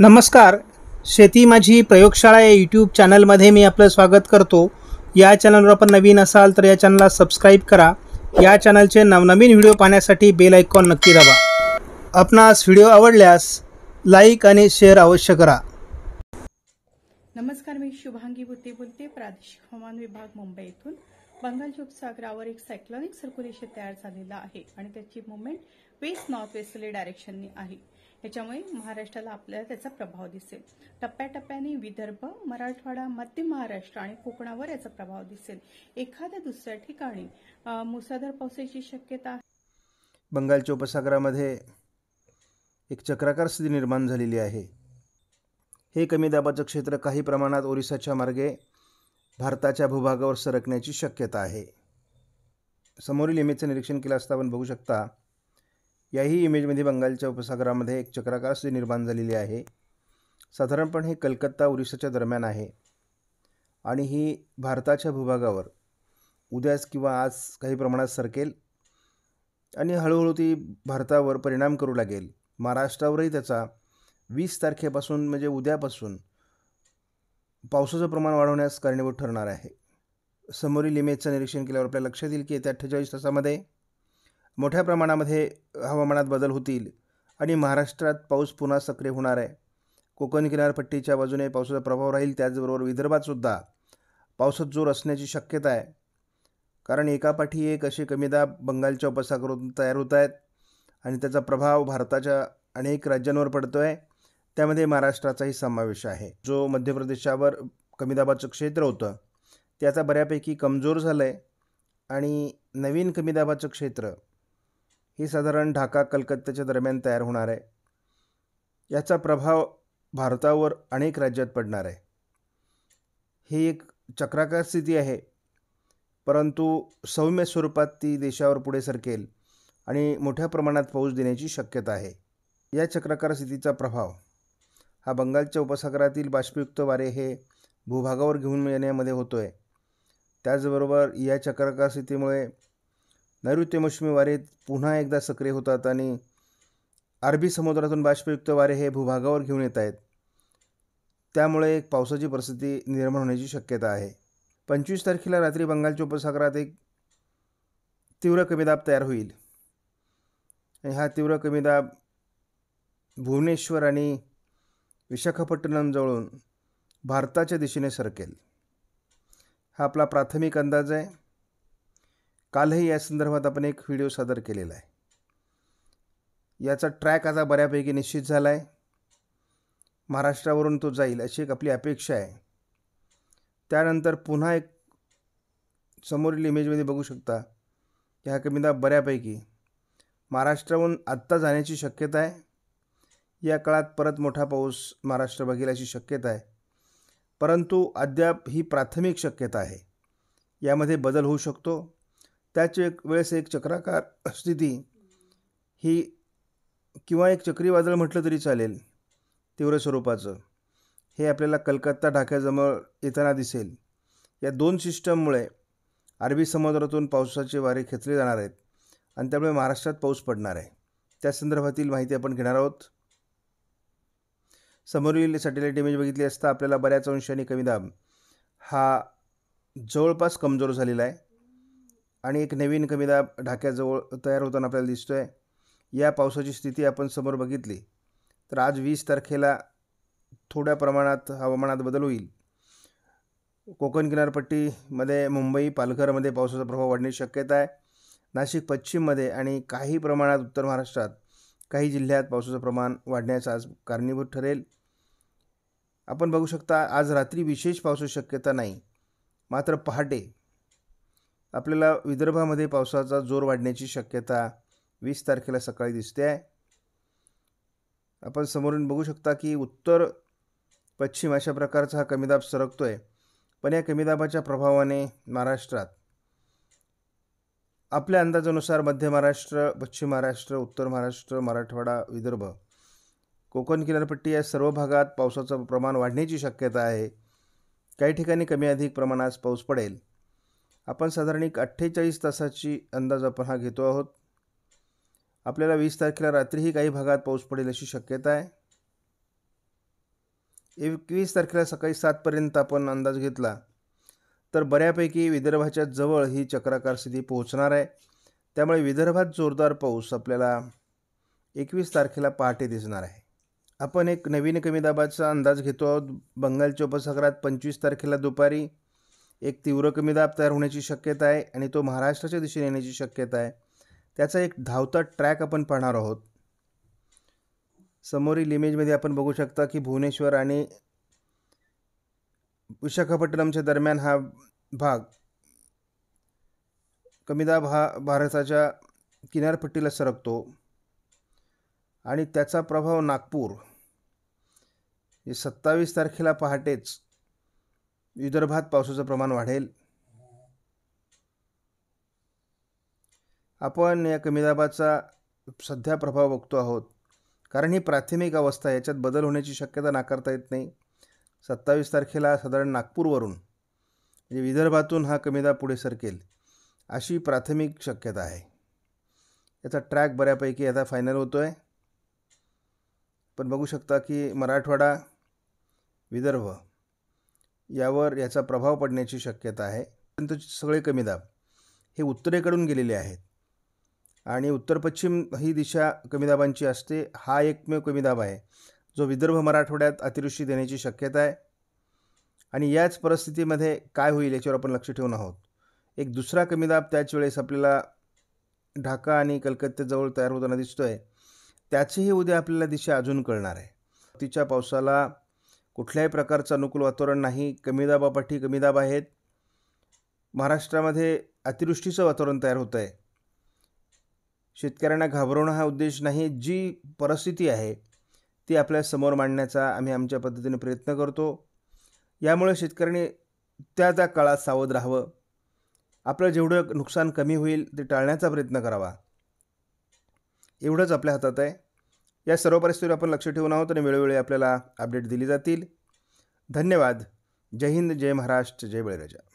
नमस्कार शेती माझी प्रयोगशाळा या यूट्यूब चॅनलमध्ये मी आपलं स्वागत करतो या चॅनलवर आपण नवीन असाल तर या चॅनलला सबस्क्राईब करा या चॅनलचे नवनवीन व्हिडिओ पाहण्यासाठी बेल आयकॉन नक्की दाबा आपणास व्हिडिओ आवडल्यास लाईक आणि शेअर अवश्य करा नमस्कार मी शुभांगी बुद्धे बोलते प्रादेशिक हवामान विभाग मुंबई येथून बंगालच्या उपसागरावर एक सायक्लॉनिक सर्क्युलेशन तयार झालेला आहे आणि त्याची मुवमेंट वेस्ट नॉर्थ वेस्टले डायरेक्शननी आहे याच्यामुळे महाराष्ट्राला आपल्याला त्याचा प्रभाव दिसेल टप्प्याटप्प्याने विदर्भ मराठवाडा मध्य महाराष्ट्र आणि कोकणावर याचा प्रभाव दिसेल एखाद्या दुसऱ्या ठिकाणी मुसळधार पावसाची शक्यता आहे बंगालच्या उपसागरामध्ये एक चक्राकार स्थिती निर्माण झालेली आहे हे कमी दाबाचं क्षेत्र काही प्रमाणात ओरिसाच्या मार्गे भारताच्या भूभागावर सरकण्याची शक्यता आहे समोरील इमेजचं निरीक्षण केलं असता आपण बघू शकता याही इमेजमध्ये बंगालच्या उपसागरामध्ये एक चक्राकार स्थिती निर्माण झालेली आहे साधारणपणे हे कलकत्ता ओरिसाच्या दरम्यान आहे आणि ही भारताच्या भूभागावर उद्याच किंवा आज काही प्रमाणात सरकेल आणि हळूहळू ती भारतावर परिणाम करू लागेल महाराष्ट्रावरही त्याचा वीस तारखेपासून म्हणजे उद्यापासून पावसाचं प्रमाण वाढवण्यास कारणीभूत ठरणार आहे समोरील इमेजचं निरीक्षण केल्यावर आपल्या लक्षात येईल की येत्या अठ्ठेचाळीस तासामध्ये मोठ्या प्रमाणामध्ये हवामानात बदल होतील आणि महाराष्ट्रात पाऊस पुन्हा सक्रिय होणार आहे कोकण किनारपट्टीच्या बाजूने पावसाचा प्रभाव राहील त्याचबरोबर विदर्भातसुद्धा पावसात जोर असण्याची शक्यता आहे कारण एकापाठी एक असे कमीदाब बंगालच्या उपसागरातून तयार होत आहेत आणि त्याचा प्रभाव भारताच्या अनेक राज्यांवर पडतो आहे त्यामध्ये महाराष्ट्राचाही समावेश आहे जो मध्य प्रदेशावर कमीदाबाचं क्षेत्र होतं त्याचा बऱ्यापैकी कमजोर झालं आहे आणि नवीन कमीदाबाचं क्षेत्र ही साधारण ढाका कलकत्त्याच्या दरम्यान तयार होणार आहे याचा प्रभाव भारतावर अनेक राज्यात पडणार आहे ही एक चक्राकार स्थिती आहे परंतु सौम्य स्वरूपात ती देशावर पुढे सरकेल आणि मोठ्या प्रमाणात पाऊस देण्याची शक्यता आहे या चक्राकार स्थितीचा प्रभाव हा बंगालच्या उपसागरातील बाष्पयुक्त वारे हे भूभागावर घेऊन येण्यामध्ये होतो आहे त्याचबरोबर या चक्राकार स्थितीमुळे नैऋत्य मोसमी वारे पुन्हा एकदा सक्रिय होतात आणि अरबी समुद्रातून बाष्पयुक्त वारे हे भूभागावर घेऊन येत आहेत त्यामुळे एक पावसाची परिस्थिती निर्माण होण्याची शक्यता आहे पंचवीस तारखेला रात्री बंगालच्या उपसागरात एक तीव्र कमीदाब तयार होईल आणि हा तीव्र कमीदाब भुवनेश्वर आणि विशाखापट्टणमजवळून भारताच्या दिशेने सरकेल हा आपला प्राथमिक अंदाज आहे कालही या संदर्भात आपण एक व्हिडिओ सादर केलेला आहे याचा ट्रॅक आता बऱ्यापैकी निश्चित झाला आहे महाराष्ट्रावरून तो जाईल अशी एक आपली अपेक्षा आहे त्यानंतर पुन्हा एक समोरील इमेजमध्ये बघू शकता की हा कमीदा बऱ्यापैकी महाराष्ट्राहून आत्ता जाण्याची शक्यता आहे या काळात परत मोठा पाऊस महाराष्ट्र बघेल अशी शक्यता आहे परंतु अद्याप ही प्राथमिक शक्यता आहे यामध्ये बदल होऊ शकतो त्याच एक वेळेस एक चक्राकार स्थिती ही किंवा एक चक्रीवादळ म्हटलं तरी चालेल तीव्र स्वरूपाचं हे आपल्याला कलकत्ता ढाक्याजवळ येताना दिसेल या दोन सिस्टममुळे अरबी समुद्रातून पावसाचे वारे खेचले जाणार आहेत आणि त्यामुळे महाराष्ट्रात पाऊस पडणार आहे त्या संदर्भातील माहिती आपण घेणार आहोत समोरील सॅटेलाईट इमेज बघितली असता आपल्याला बऱ्याच अंशाने कमी दाब हा जवळपास कमजोर झालेला आहे आणि एक नवीन कमीदा ढाक्याजवळ तयार होताना आपल्याला दिसतो आहे या पावसाची स्थिती आपण समोर बघितली तर आज वीस तारखेला थोड्या प्रमाणात हवामानात बदल होईल कोकण किनारपट्टीमध्ये मुंबई पालघरमध्ये पावसाचा प्रभाव वाढण्याची शक्यता आहे नाशिक पश्चिममध्ये आणि काही प्रमाणात उत्तर महाराष्ट्रात काही जिल्ह्यात पावसाचं प्रमाण वाढण्यास आज कारणीभूत ठरेल आपण बघू शकता आज रात्री विशेष पावसाची शक्यता नाही मात्र पहाटे आपल्याला विदर्भामध्ये पावसाचा जोर वाढण्याची शक्यता वीस तारखेला सकाळी दिसते आहे आपण समोरून बघू शकता की उत्तर पश्चिम अशा प्रकारचा हा कमीदाब सरकतो आहे पण या कमीदाबाच्या प्रभावाने महाराष्ट्रात आपल्या अंदाजानुसार मध्य महाराष्ट्र पश्चिम महाराष्ट्र उत्तर महाराष्ट्र मराठवाडा विदर्भ कोकण किनारपट्टी या सर्व भागात पावसाचं प्रमाण वाढण्याची शक्यता आहे काही ठिकाणी कमी अधिक प्रमाणात पाऊस पडेल आपण साधारण एक अठ्ठेचाळीस तासाची अंदाज आपण हा घेतो आहोत आपल्याला वीस तारखेला रात्रीही काही भागात पाऊस पडेल अशी शक्यता आहे एकवीस तारखेला सकाळी सातपर्यंत आपण अंदाज घेतला तर बऱ्यापैकी विदर्भाच्या जवळ ही चक्राकार स्थिती पोहोचणार आहे त्यामुळे विदर्भात जोरदार पाऊस आपल्याला एकवीस तारखेला पहाटे दिसणार आहे आपण एक नवीन कमी दाबाचा अंदाज घेतो आहोत बंगालच्या उपसागरात पंचवीस तारखेला दुपारी एक तीव्र कमी दाब तयार होण्याची शक्यता आहे आणि तो महाराष्ट्राच्या दिशेने येण्याची शक्यता आहे त्याचा एक धावता ट्रॅक आपण पाहणार आहोत समोरील इमेजमध्ये आपण बघू शकता की भुवनेश्वर आणि विशाखापट्टणमच्या दरम्यान हा भाग कमीदाब हा भारताच्या किनारपट्टीला सरकतो आणि त्याचा प्रभाव नागपूर सत्तावीस तारखेला पहाटेच विदर्भात पावसाचं प्रमाण वाढेल आपण या कमीदाबाचा सध्या प्रभाव बघतो आहोत कारण ही प्राथमिक अवस्था याच्यात बदल होण्याची शक्यता नाकारता येत नाही सत्तावीस तारखेला साधारण नागपूरवरून म्हणजे विदर्भातून हा कमीदाब पुढे सरकेल अशी प्राथमिक शक्यता आहे याचा ट्रॅक बऱ्यापैकी आता फायनल होतो आहे पण बघू शकता की मराठवाडा विदर्भ यावर याचा प्रभाव पडण्याची शक्यता आहे परंतु सगळे कमी दाब हे उत्तरेकडून गेलेले आहेत आणि उत्तर पश्चिम ही दिशा कमी दाबांची असते हा एकमेव कमी दाब आहे जो विदर्भ मराठवाड्यात अतिवृष्टी देण्याची शक्यता आहे आणि याच परिस्थितीमध्ये काय होईल याच्यावर आपण लक्ष ठेवून आहोत एक दुसरा कमी दाब त्याच वेळेस आपल्याला ढाका आणि कलकत्त्याजवळ तयार होताना दिसतो आहे त्याचीही उद्या आपल्याला दिशा अजून कळणार आहे तिच्या पावसाला कुठल्याही प्रकारचं अनुकूल वातावरण नाही कमी दाबापाठी कमी दाब आहेत महाराष्ट्रामध्ये अतिवृष्टीचं वातावरण तयार होतं आहे शेतकऱ्यांना घाबरवणं हा उद्देश नाही जी परिस्थिती आहे ती आपल्या समोर मांडण्याचा आम्ही आमच्या पद्धतीने प्रयत्न करतो यामुळे शेतकऱ्यांनी त्या त्या काळात सावध राहावं आपलं जेवढं नुकसान कमी होईल ते टाळण्याचा प्रयत्न करावा एवढंच आपल्या हातात आहे या सर्व परिस्थितीवर आपण लक्ष ठेवून आहोत आणि वेळोवेळी आपल्याला अपडेट दिली जातील धन्यवाद जय हिंद जय महाराष्ट्र जय बळीराजा